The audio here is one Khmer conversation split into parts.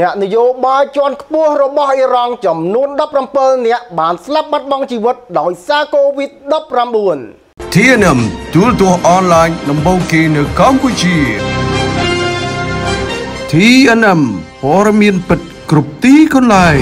អ្នកនយោបាយជាន់ខ្ពស់របស់អ៊ីរ៉ង់ចំនួន17នាក់បានស្លាប់បាត់បង់ជីវិតដោយសារ COVID-19TNM ទូរទស្សន៍អនឡាញដំបូងគេនៅកម្ពុជា TNM ព័ត៌មានពិតគ្រប់ទីកន្លែង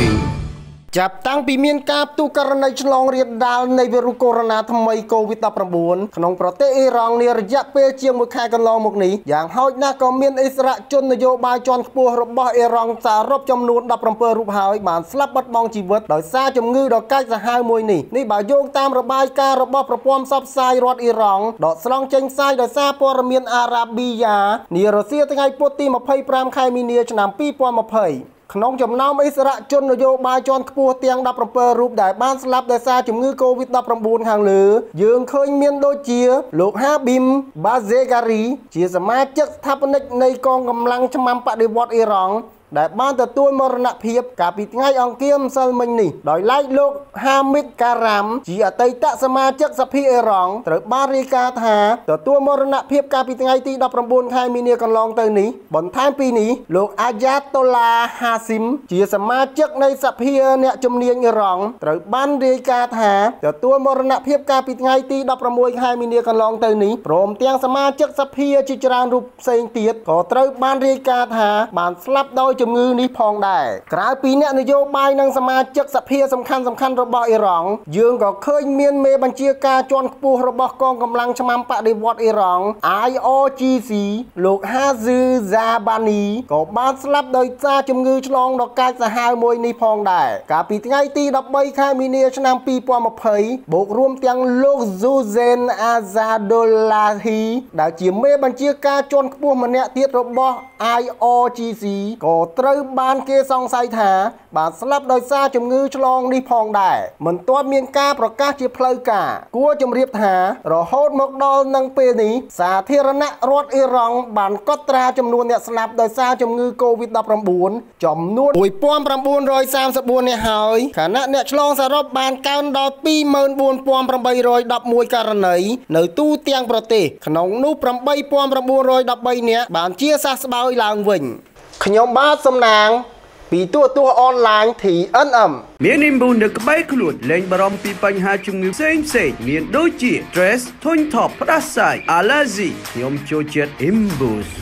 ចាប់តាំងពីមានការផ្ទុះករណីឆ្លងរាលដាលនៃវីរុសកូវីដ -19 ថ្មី COVID-19 ក្នុងប្រទេសអ៊ីរ៉ង់នេះរយៈពេលជាង1ខែកន្លងមកនេះយ៉ាងហោចណាស់ក៏មានអិសរាជជននយោបាយជាន់ខ្ពស់របស់អ៊ីរ៉ង់សរុបចំនួន17រូបហើយបានស្លាប់បាត់បង់ជីវិតដោយសារជំងឺដ៏កាចសាហាវមួយនេះនេះបើយោងតាមរបាយការណ៍របស់ប្រព័ន្ធផ្សព្វផ្សាយរដ្ឋអ៊ីរ៉ង់ដកស្រង់ចេញផ្សាយដោយសារព័ត៌មានអារ៉ាប៊ីយ៉ានារសៀលថ្ងៃពុធទី25ខែមីនាឆ្នាំ2020ក្នុងចំណោមអិសរជននយោបាយជាន់ខ្ពស់ទាំង17រូបដែលបានស្លាប់ដោយសារជំងឺ Covid-19 ខាងលើយើងឃើញមានដូចជា លោកហាប៊ីមបាសេការីជាសមាជិកស្ថាបនិកនៃកងកម្លាំងឆ្មាំបដិវត្តអ៊ីរ៉ង់ដែលបានទទួលមរណភាពកាលពីថ្ងៃអង្គារម្សិលមិញនេះដោយឡែកលោកហាមីតការ៉ាមជាអតីតសមាជិកសភាអេរ៉ង់ត្រូវបានរាយការណ៍ថាទទួលមរណភាពកាលពីថ្ងៃទី19ខែមីនាកន្លងទៅនេះបន្ថែមពីនេះលោកអាយ៉ាតូឡាហាស៊ីមជា សមាជិកនៃសភាអ្នកជំនាញអេរ៉ង់ត្រូវបានរាយការណ៍ថាទទួលមរណភាព កាលពីថ្ងៃទី16ខែមីនាកន្លងទៅនេះព្រមទាំងសមាជិកសភាជាច្រើនរូបផ្សេងទៀតក៏ត្រូវបានរាយការណ៍ថាបានស្លាប់ដោយជជំងឺនេះផងដែរក្រៅពីអ្នកនយោបាយនិងសមាជិកសភាសំខាន់សំខាន់របស់អ៊ីរ៉ង់យើងក៏ឃើញមានមេបញ្ជាការជាន់ខ្ពស់របស់កងកម្លាំងឆ្មាំបដិវត្តអ៊ីរ៉ង់ IRGC លោក Hazzy Zabani ក៏បានស្លាប់ដោយសារជំងឺឆ្លងដកាចសាហាវមួយនេះផងដែរកាលពីថ្ងៃទី13ខែមីនាឆ្នាំ2020បូករួមទាំងលោក Zuzen Azadullahi ដែលជាមេបញ្ជាការជាន់ខ្ពស់ម្នាក់ទៀតរបស់ IRGC ក៏ត្រូវបានគេសង្ស័យថា បានស្លាប់ដោយសារជំងឺឆ្លងនេះផងដែរមិនទាន់មានការប្រកាសជាផ្លូវការ គួរជម្រាបថារហូត មកដល់នឹងពេលនេះសាធារណរដ្ឋអ៊ីរ៉ង់បាន កត់ត្រាចំនួនអ្នកស្លាប់ដោយសារជំងឺ Covid-19 ចំនួន1934នាក់ហើយខណៈអ្នកឆ្លងសរុបបានកើនដល់24811ករណីនៅទូទាំងប្រទេសក្នុងនោះ8913នាក់បានជាសះស្បើយឡើងវិញខ្ញុំបាទសំណាងពីទូរទស្សន៍អនឡាញ TNM មាននិមប៊ូនៅក្បែរខ្លួនលែងបារម្ភពីបញ្ហាជំងឺផ្សេងផ្សេងមានដូចជា stress ធុញថប់ផ្ដាសាយ allergy ខ្ញុំចូលចិត្ត Imbus